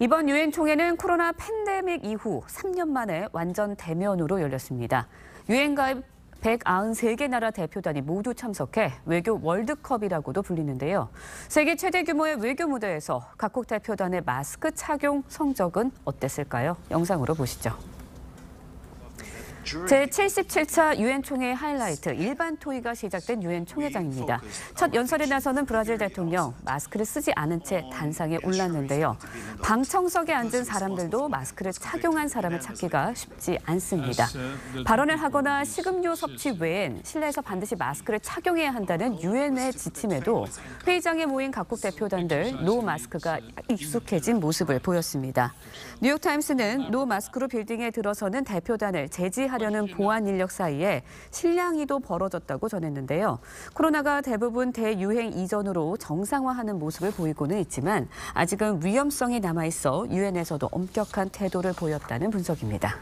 이번 유엔 총회는 코로나 팬데믹 이후 3년 만에 완전 대면으로 열렸습니다. 유엔 가입 193개 나라 대표단이 모두 참석해 외교 월드컵이라고도 불리는데요. 세계 최대 규모의 외교 무대에서 각국 대표단의 마스크 착용 성적은 어땠을까요? 영상으로 보시죠. 제77차 유엔 총회 하이라이트 일반 토의가 시작된 유엔 총회장입니다. 첫 연설에 나서는 브라질 대통령 마스크를 쓰지 않은 채 단상에 올랐는데요. 방청석에 앉은 사람들도 마스크를 착용한 사람을 찾기가 쉽지 않습니다. 발언을 하거나 식음료 섭취 외엔 실내에서 반드시 마스크를 착용해야 한다는 유엔의 지침에도 회의장에 모인 각국 대표단들 노 마스크가 익숙해진 모습을 보였습니다. 뉴욕타임스는 노 마스크로 빌딩에 들어서는 대표단을 제지하 하려는 보안 인력 사이에 실랑이도 벌어졌다고 전했는데요. 코로나가 대부분 대유행 이전으로 정상화하는 모습을 보이고는 있지만 아직은 위험성이 남아 있어 유엔에서도 엄격한 태도를 보였다는 분석입니다.